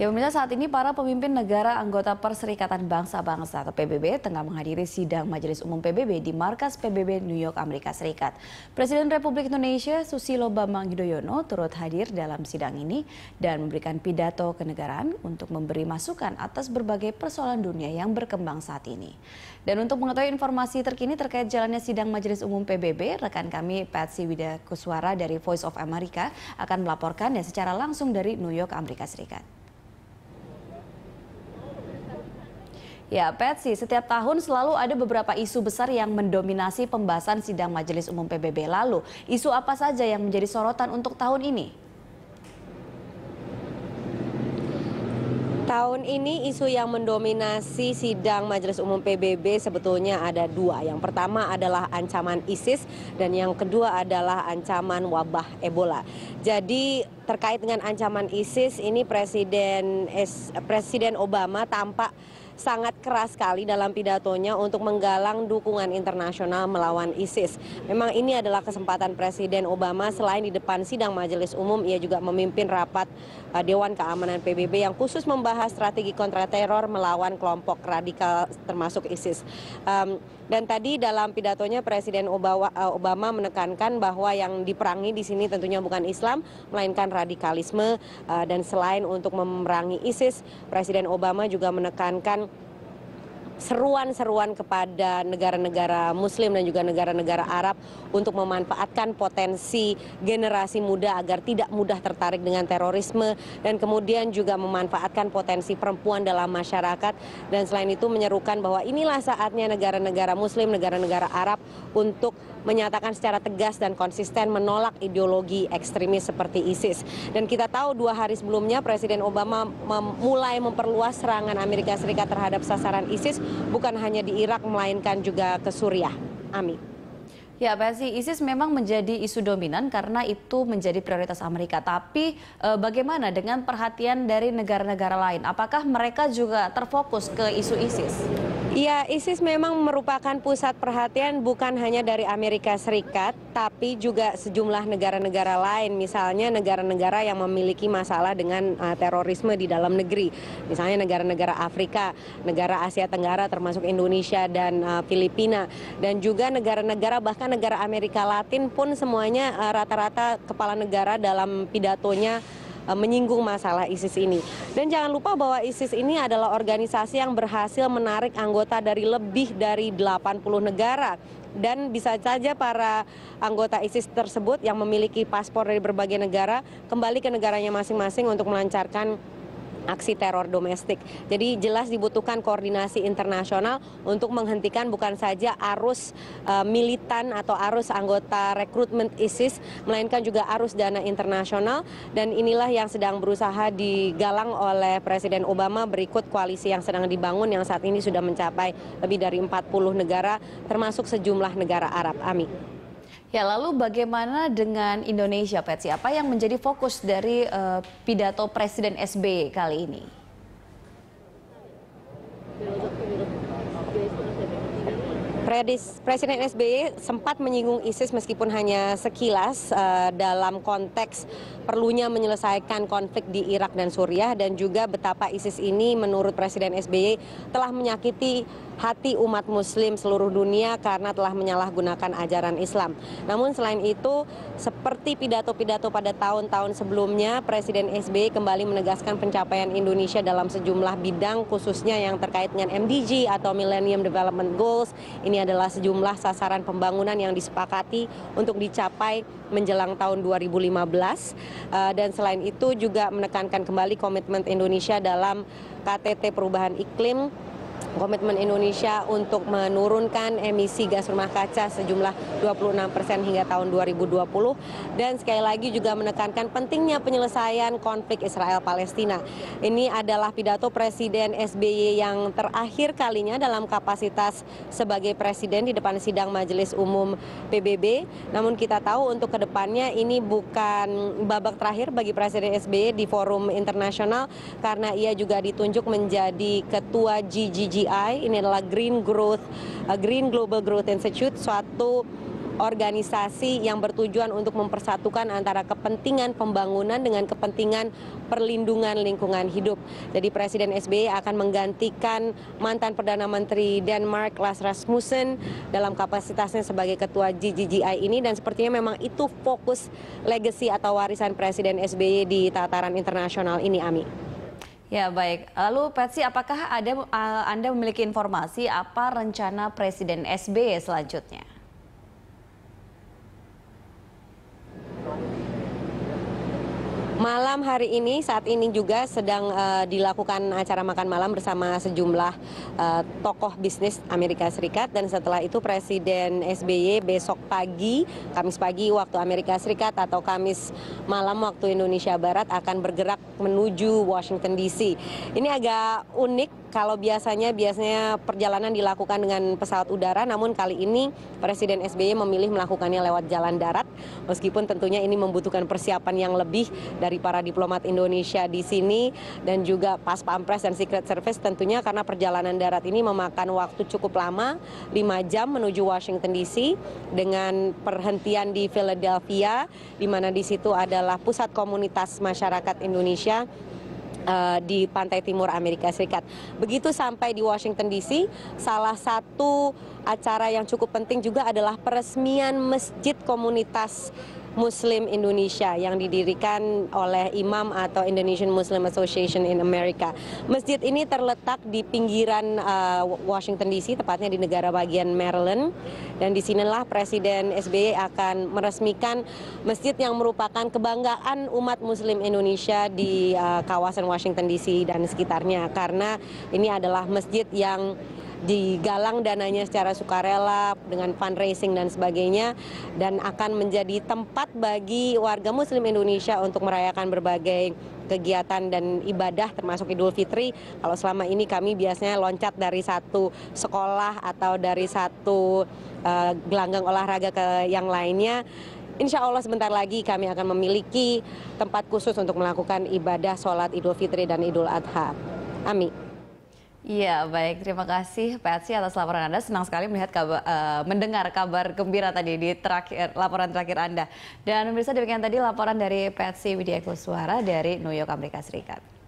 Ya pemirsa saat ini para pemimpin negara anggota Perserikatan Bangsa-Bangsa atau PBB tengah menghadiri sidang Majelis Umum PBB di markas PBB New York Amerika Serikat. Presiden Republik Indonesia Susilo Bambang Yudhoyono turut hadir dalam sidang ini dan memberikan pidato kenegaraan untuk memberi masukan atas berbagai persoalan dunia yang berkembang saat ini. Dan untuk mengetahui informasi terkini terkait jalannya sidang Majelis Umum PBB, rekan kami Patsy Wida Kuswara dari Voice of America akan melaporkannya secara langsung dari New York Amerika Serikat. Ya, Patsy, setiap tahun selalu ada beberapa isu besar yang mendominasi pembahasan sidang Majelis Umum PBB lalu. Isu apa saja yang menjadi sorotan untuk tahun ini? Tahun ini isu yang mendominasi sidang Majelis Umum PBB sebetulnya ada dua. Yang pertama adalah ancaman ISIS dan yang kedua adalah ancaman wabah Ebola. Jadi terkait dengan ancaman ISIS ini Presiden Presiden Obama tampak sangat keras sekali dalam pidatonya untuk menggalang dukungan internasional melawan ISIS. Memang ini adalah kesempatan Presiden Obama selain di depan sidang Majelis Umum, ia juga memimpin rapat eh, Dewan Keamanan PBB yang khusus membahas strategi kontrateror melawan kelompok radikal termasuk ISIS. Um, dan tadi dalam pidatonya Presiden eh, Obama, menekankan bahwa yang diperangi di sini tentunya bukan Islam, melainkan radikalisme eh, dan selain untuk memerangi ISIS, Presiden Obama juga menekankan seruan-seruan kepada negara-negara Muslim dan juga negara-negara Arab untuk memanfaatkan potensi generasi muda agar tidak mudah tertarik dengan terorisme dan kemudian juga memanfaatkan potensi perempuan dalam masyarakat dan selain itu menyerukan bahwa inilah saatnya negara-negara Muslim, negara-negara Arab untuk menyatakan secara tegas dan konsisten menolak ideologi ekstremis seperti ISIS. Dan kita tahu dua hari sebelumnya Presiden Obama mulai memperluas serangan Amerika Serikat terhadap sasaran ISIS bukan hanya di Irak melainkan juga ke Suriah. Amin. Ya, Basi, ISIS memang menjadi isu dominan karena itu menjadi prioritas Amerika. Tapi e, bagaimana dengan perhatian dari negara-negara lain? Apakah mereka juga terfokus ke isu ISIS? Ya, ISIS memang merupakan pusat perhatian bukan hanya dari Amerika Serikat, tapi juga sejumlah negara-negara lain, misalnya negara-negara yang memiliki masalah dengan uh, terorisme di dalam negeri. Misalnya negara-negara Afrika, negara Asia Tenggara termasuk Indonesia dan uh, Filipina, dan juga negara-negara bahkan negara Amerika Latin pun semuanya eh, rata-rata uh, rata -rata kepala negara dalam pidatonya Eh, menyinggung masalah ISIS ini. Dan jangan lupa bahwa ISIS ini adalah organisasi yang berhasil menarik anggota dari lebih dari 80 negara dan bisa saja para anggota ISIS tersebut yang memiliki paspor dari berbagai negara kembali ke negaranya masing-masing untuk melancarkan aksi teror domestik. Jadi jelas dibutuhkan koordinasi internasional untuk menghentikan bukan saja arus uh, militan atau arus anggota rekrutmen ISIS, melainkan juga arus dana internasional dan inilah yang sedang berusaha digalang oleh Presiden Obama berikut koalisi yang sedang dibangun yang saat ini sudah mencapai lebih dari 40 negara termasuk sejumlah negara Arab. Amin. Ya, lalu bagaimana dengan Indonesia, Petsi? Apa yang menjadi fokus dari uh, pidato Presiden SBY kali ini? Presiden SBY sempat menyinggung ISIS meskipun hanya sekilas uh, dalam konteks perlunya menyelesaikan konflik di Irak dan Suriah dan juga betapa ISIS ini menurut Presiden SBY telah menyakiti hati umat muslim seluruh dunia karena telah menyalahgunakan ajaran Islam. Namun selain itu, seperti pidato-pidato pada tahun-tahun sebelumnya, Presiden SBY kembali menegaskan pencapaian Indonesia dalam sejumlah bidang khususnya yang terkait dengan MDG atau Millennium Development Goals. Ini adalah sejumlah sasaran pembangunan yang disepakati untuk dicapai menjelang tahun 2015 eh, dan selain itu juga menekankan kembali komitmen Indonesia dalam KTT perubahan iklim komitmen Indonesia untuk menurunkan emisi gas rumah kaca sejumlah 26 persen hingga tahun 2020 dan sekali lagi juga menekankan pentingnya penyelesaian konflik Israel-Palestina. Ini adalah pidato Presiden SBY yang terakhir kalinya dalam kapasitas sebagai Presiden di depan sidang Majelis Umum PBB. Namun kita tahu untuk kedepannya ini bukan babak terakhir bagi Presiden SBY di forum internasional karena ia juga ditunjuk menjadi Ketua GGG GGI, ini adalah Green Growth, eh, Green Global Growth Institute, suatu organisasi yang bertujuan untuk mempersatukan antara kepentingan pembangunan dengan kepentingan perlindungan lingkungan hidup. Jadi Presiden SBY akan menggantikan mantan Perdana Menteri Denmark Lars Rasmussen dalam kapasitasnya sebagai ketua GGGI ini dan sepertinya memang itu fokus legacy atau warisan Presiden SBY di tataran internasional ini, Ami. Ya baik, lalu Patsy apakah ada eh, Anda memiliki informasi apa rencana Presiden SBY e selanjutnya? Malam hari ini saat ini juga sedang uh, dilakukan acara makan malam bersama sejumlah uh, tokoh bisnis Amerika Serikat dan setelah itu Presiden SBY e besok pagi Kamis pagi waktu Amerika Serikat atau Kamis malam waktu Indonesia Barat akan bergerak menuju Washington DC. Ini agak unik kalau biasanya biasanya perjalanan dilakukan dengan pesawat udara, namun kali ini Presiden SBY memilih melakukannya lewat jalan darat. Meskipun tentunya ini membutuhkan persiapan yang lebih dari para diplomat Indonesia di sini dan juga pas pampres dan Secret Service tentunya karena perjalanan darat ini memakan waktu cukup lama, 5 jam menuju Washington DC dengan perhentian di Philadelphia di mana di situ adalah pusat komunitas masyarakat Indonesia uh, di pantai timur Amerika Serikat. Begitu sampai di Washington DC, salah satu acara yang cukup penting juga adalah peresmian masjid komunitas Muslim Indonesia yang didirikan oleh imam atau Indonesian Muslim Association in America. Masjid ini terletak di pinggiran uh, Washington DC, tepatnya di negara bagian Maryland. Dan disinilah Presiden SBY akan meresmikan masjid yang merupakan kebanggaan umat Muslim Indonesia di uh, kawasan Washington DC dan sekitarnya. Karena ini adalah masjid yang digalang dananya secara sukarela dengan fundraising dan sebagainya dan akan menjadi tempat bagi warga muslim Indonesia untuk merayakan berbagai kegiatan dan ibadah termasuk Idul Fitri. Kalau selama ini kami biasanya loncat dari satu sekolah atau dari satu uh, gelanggang olahraga ke yang lainnya. Insya Allah sebentar lagi kami akan memiliki tempat khusus untuk melakukan ibadah sholat Idul Fitri dan Idul Adha. Amin. Iya, baik. Terima kasih Patsy atas laporan Anda. Senang sekali melihat kabar, uh, eh, mendengar kabar gembira tadi di terakhir laporan terakhir Anda. Dan bisa demikian tadi laporan dari Patsy Atsi Widya Suara dari New York, Amerika Serikat.